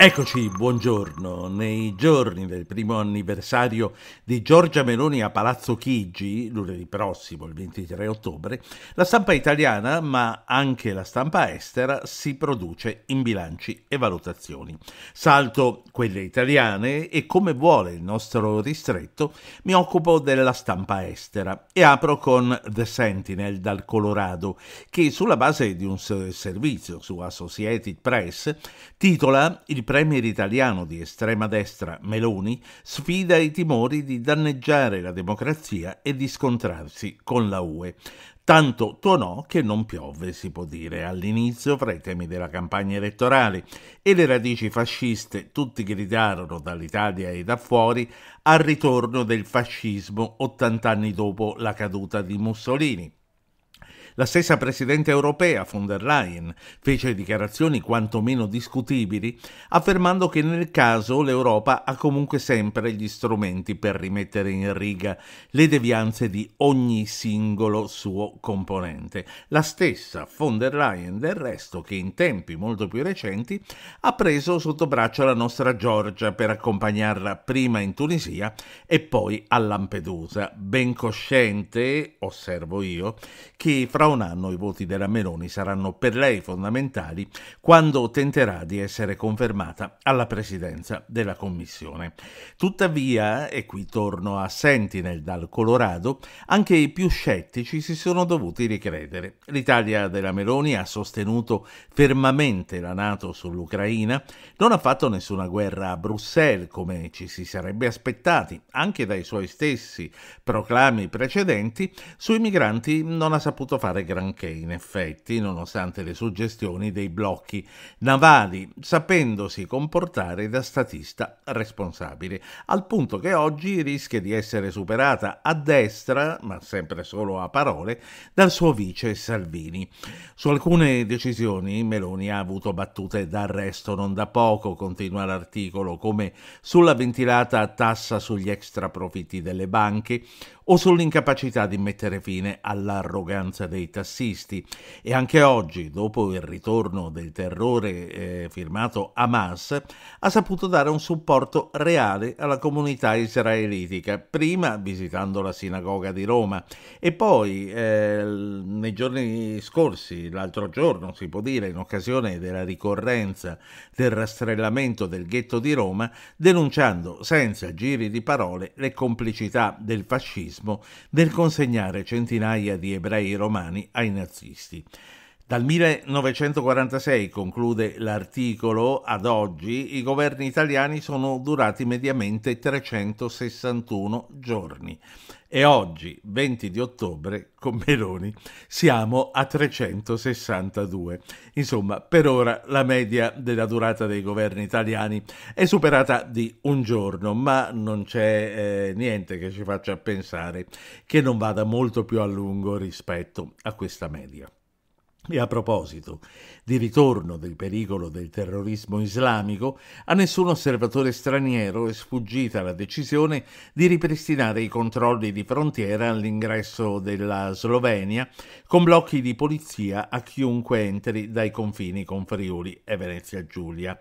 Eccoci, buongiorno. Nei giorni del primo anniversario di Giorgia Meloni a Palazzo Chigi, lunedì prossimo, il 23 ottobre, la stampa italiana, ma anche la stampa estera, si produce in bilanci e valutazioni. Salto quelle italiane e, come vuole il nostro ristretto, mi occupo della stampa estera e apro con The Sentinel dal Colorado, che sulla base di un servizio su Associated Press titola il premier italiano di estrema destra Meloni sfida i timori di danneggiare la democrazia e di scontrarsi con la UE. Tanto tuonò che non piove, si può dire, all'inizio fra i temi della campagna elettorale e le radici fasciste tutti gridarono dall'Italia e da fuori al ritorno del fascismo 80 anni dopo la caduta di Mussolini. La stessa Presidente europea von der Leyen fece dichiarazioni quantomeno discutibili, affermando che nel caso l'Europa ha comunque sempre gli strumenti per rimettere in riga le devianze di ogni singolo suo componente. La stessa von der Leyen del resto che in tempi molto più recenti ha preso sotto braccio la nostra Georgia per accompagnarla prima in Tunisia e poi a Lampedusa, ben cosciente, osservo io, che fra un anno i voti della Meloni saranno per lei fondamentali quando tenterà di essere confermata alla presidenza della Commissione. Tuttavia, e qui torno a Sentinel dal Colorado, anche i più scettici si sono dovuti ricredere. L'Italia della Meloni ha sostenuto fermamente la Nato sull'Ucraina, non ha fatto nessuna guerra a Bruxelles come ci si sarebbe aspettati, anche dai suoi stessi proclami precedenti, sui migranti non ha saputo fare fare granché, in effetti, nonostante le suggestioni dei blocchi navali, sapendosi comportare da statista responsabile, al punto che oggi rischia di essere superata a destra, ma sempre solo a parole, dal suo vice Salvini. Su alcune decisioni Meloni ha avuto battute d'arresto non da poco, continua l'articolo, come sulla ventilata tassa sugli extra profitti delle banche o sull'incapacità di mettere fine all'arroganza dei dei tassisti e anche oggi, dopo il ritorno del terrore eh, firmato Hamas, ha saputo dare un supporto reale alla comunità israelitica, prima visitando la sinagoga di Roma e poi eh, nei giorni scorsi, l'altro giorno si può dire, in occasione della ricorrenza del rastrellamento del ghetto di Roma, denunciando senza giri di parole le complicità del fascismo nel consegnare centinaia di ebrei romani italiani ai nazisti. Dal 1946, conclude l'articolo, ad oggi i governi italiani sono durati mediamente 361 giorni e oggi, 20 di ottobre, con Meloni siamo a 362. Insomma, per ora la media della durata dei governi italiani è superata di un giorno, ma non c'è eh, niente che ci faccia pensare che non vada molto più a lungo rispetto a questa media. E a proposito, di ritorno del pericolo del terrorismo islamico, a nessun osservatore straniero è sfuggita la decisione di ripristinare i controlli di frontiera all'ingresso della Slovenia, con blocchi di polizia a chiunque entri dai confini con Friuli e Venezia Giulia.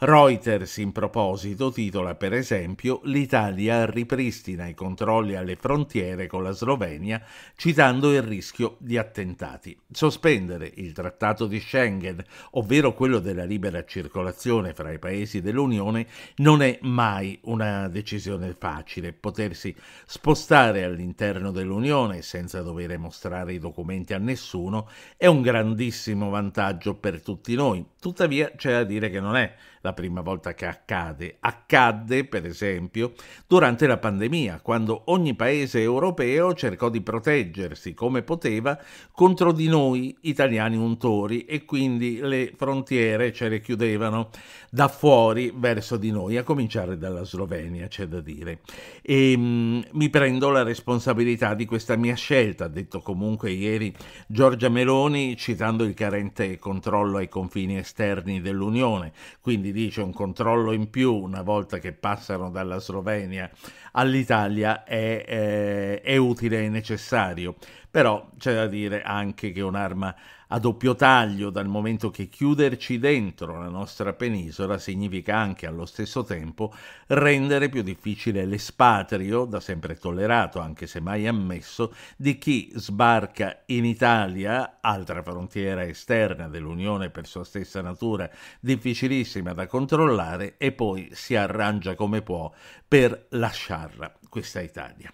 Reuters in proposito titola per esempio L'Italia ripristina i controlli alle frontiere con la Slovenia citando il rischio di attentati. Sospendere il trattato di Schengen, ovvero quello della libera circolazione fra i paesi dell'Unione, non è mai una decisione facile. Potersi spostare all'interno dell'Unione senza dover mostrare i documenti a nessuno è un grandissimo vantaggio per tutti noi. Tuttavia c'è da dire che non è la prima volta che accade. Accadde, per esempio, durante la pandemia, quando ogni paese europeo cercò di proteggersi come poteva contro di noi italiani untori e quindi le frontiere ce le chiudevano da fuori verso di noi, a cominciare dalla Slovenia, c'è da dire. E, ehm, mh, mi prendo la responsabilità di questa mia scelta, ha detto comunque ieri Giorgia Meloni citando il carente controllo ai confini esterni dell'Unione, quindi dice un controllo in più una volta che passano dalla Slovenia all'Italia è, è, eh, è utile e necessario, però c'è da dire anche che un'arma a doppio taglio dal momento che chiuderci dentro la nostra penisola significa anche allo stesso tempo rendere più difficile l'espatrio, da sempre tollerato anche se mai ammesso, di chi sbarca in Italia, altra frontiera esterna dell'Unione per sua stessa natura, difficilissima da controllare, e poi si arrangia come può per lasciarla, questa Italia.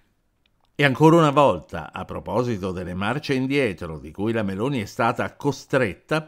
E ancora una volta, a proposito delle marce indietro di cui la Meloni è stata costretta,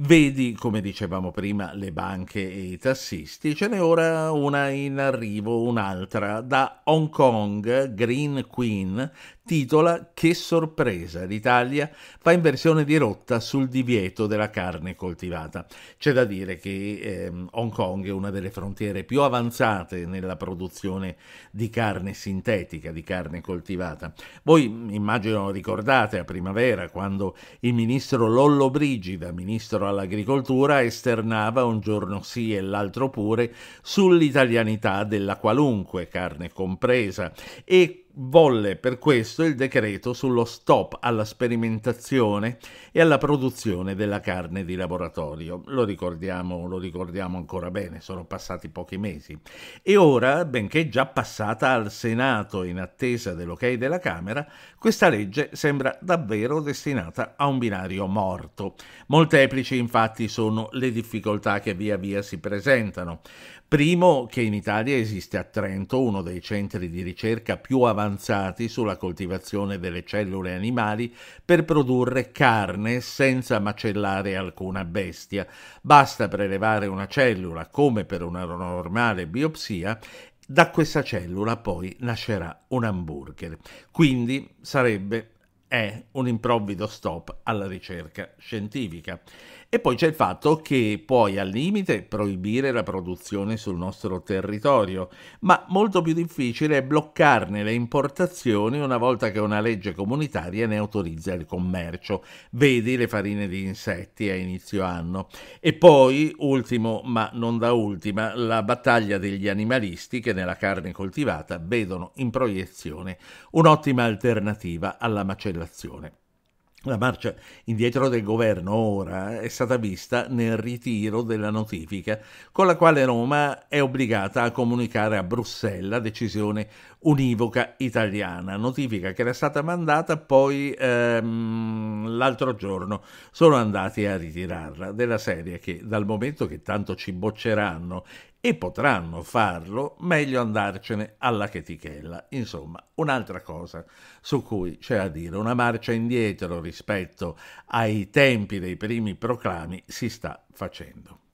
Vedi, come dicevamo prima, le banche e i tassisti, ce n'è ora una in arrivo, un'altra, da Hong Kong, Green Queen, titola Che sorpresa, l'Italia fa inversione di rotta sul divieto della carne coltivata. C'è da dire che eh, Hong Kong è una delle frontiere più avanzate nella produzione di carne sintetica, di carne coltivata. Voi mm, immagino ricordate a primavera quando il ministro Lollo Brigida, ministro ministro all'agricoltura esternava un giorno sì e l'altro pure sull'italianità della qualunque carne compresa e volle per questo il decreto sullo stop alla sperimentazione e alla produzione della carne di laboratorio. Lo ricordiamo, lo ricordiamo ancora bene, sono passati pochi mesi. E ora, benché già passata al Senato in attesa dell'ok della Camera, questa legge sembra davvero destinata a un binario morto. Molteplici infatti sono le difficoltà che via via si presentano. Primo che in Italia esiste a Trento uno dei centri di ricerca più avanzati avanzati sulla coltivazione delle cellule animali per produrre carne senza macellare alcuna bestia. Basta prelevare una cellula, come per una normale biopsia, da questa cellula poi nascerà un hamburger. Quindi sarebbe, è un improvvido stop alla ricerca scientifica. E poi c'è il fatto che puoi al limite proibire la produzione sul nostro territorio, ma molto più difficile è bloccarne le importazioni una volta che una legge comunitaria ne autorizza il commercio. Vedi le farine di insetti a inizio anno. E poi, ultimo ma non da ultima, la battaglia degli animalisti che nella carne coltivata vedono in proiezione un'ottima alternativa alla macellazione. La marcia indietro del governo ora è stata vista nel ritiro della notifica con la quale Roma è obbligata a comunicare a Bruxelles la decisione univoca italiana, notifica che era stata mandata poi ehm, l'altro giorno, sono andati a ritirarla della serie che dal momento che tanto ci bocceranno e potranno farlo, meglio andarcene alla chetichella. Insomma, un'altra cosa su cui c'è a dire, una marcia indietro rispetto ai tempi dei primi proclami si sta facendo.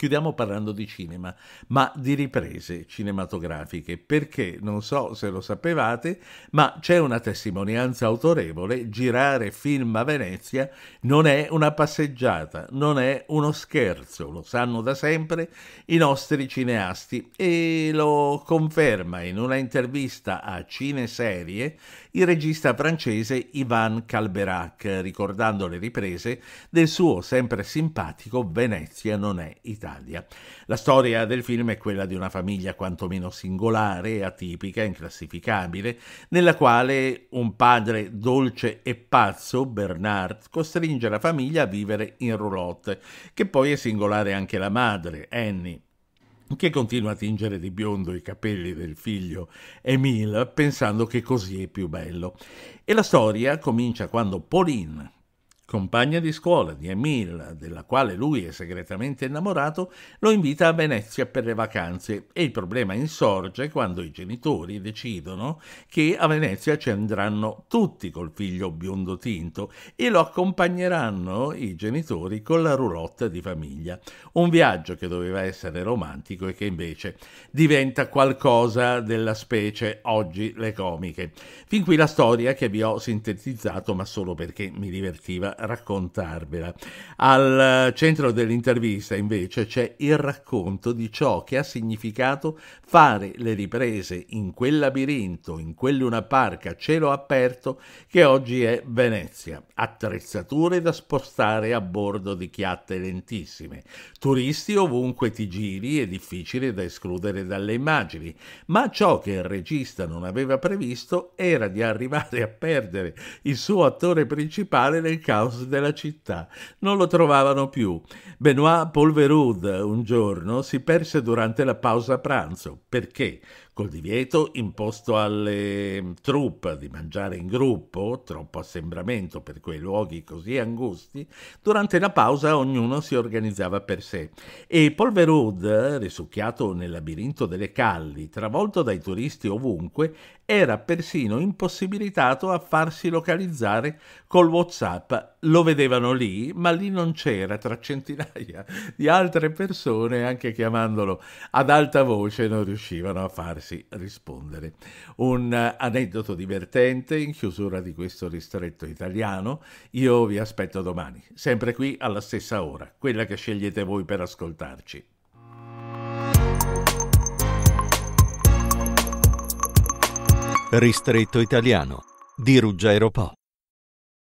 Chiudiamo parlando di cinema, ma di riprese cinematografiche, perché non so se lo sapevate, ma c'è una testimonianza autorevole, girare film a Venezia non è una passeggiata, non è uno scherzo, lo sanno da sempre i nostri cineasti e lo conferma in una intervista a Cineserie il regista francese Ivan Calberac, ricordando le riprese del suo sempre simpatico Venezia non è Italia. La storia del film è quella di una famiglia quantomeno singolare, atipica, inclassificabile, nella quale un padre dolce e pazzo, Bernard, costringe la famiglia a vivere in roulotte, che poi è singolare anche la madre, Annie che continua a tingere di biondo i capelli del figlio Emile pensando che così è più bello. E la storia comincia quando Pauline, compagna di scuola di Emil, della quale lui è segretamente innamorato, lo invita a Venezia per le vacanze e il problema insorge quando i genitori decidono che a Venezia ci andranno tutti col figlio biondo tinto e lo accompagneranno i genitori con la roulotte di famiglia. Un viaggio che doveva essere romantico e che invece diventa qualcosa della specie oggi le comiche. Fin qui la storia che vi ho sintetizzato ma solo perché mi divertiva raccontarvela. Al eh, centro dell'intervista invece c'è il racconto di ciò che ha significato fare le riprese in quel labirinto, in quell'una parca cielo aperto che oggi è Venezia, attrezzature da spostare a bordo di chiatte lentissime, turisti ovunque ti giri è difficile da escludere dalle immagini, ma ciò che il regista non aveva previsto era di arrivare a perdere il suo attore principale nel caos caos della città. Non lo trovavano più. Benoît Polverud un giorno si perse durante la pausa pranzo perché col divieto imposto alle mm, truppe di mangiare in gruppo, troppo assembramento per quei luoghi così angusti, durante la pausa ognuno si organizzava per sé e Polverud, risucchiato nel labirinto delle calli, travolto dai turisti ovunque, era persino impossibilitato a farsi localizzare col WhatsApp lo vedevano lì, ma lì non c'era tra centinaia di altre persone, anche chiamandolo ad alta voce non riuscivano a farsi rispondere. Un eh, aneddoto divertente in chiusura di questo ristretto italiano. Io vi aspetto domani, sempre qui alla stessa ora, quella che scegliete voi per ascoltarci. Ristretto italiano di Ruggero Po.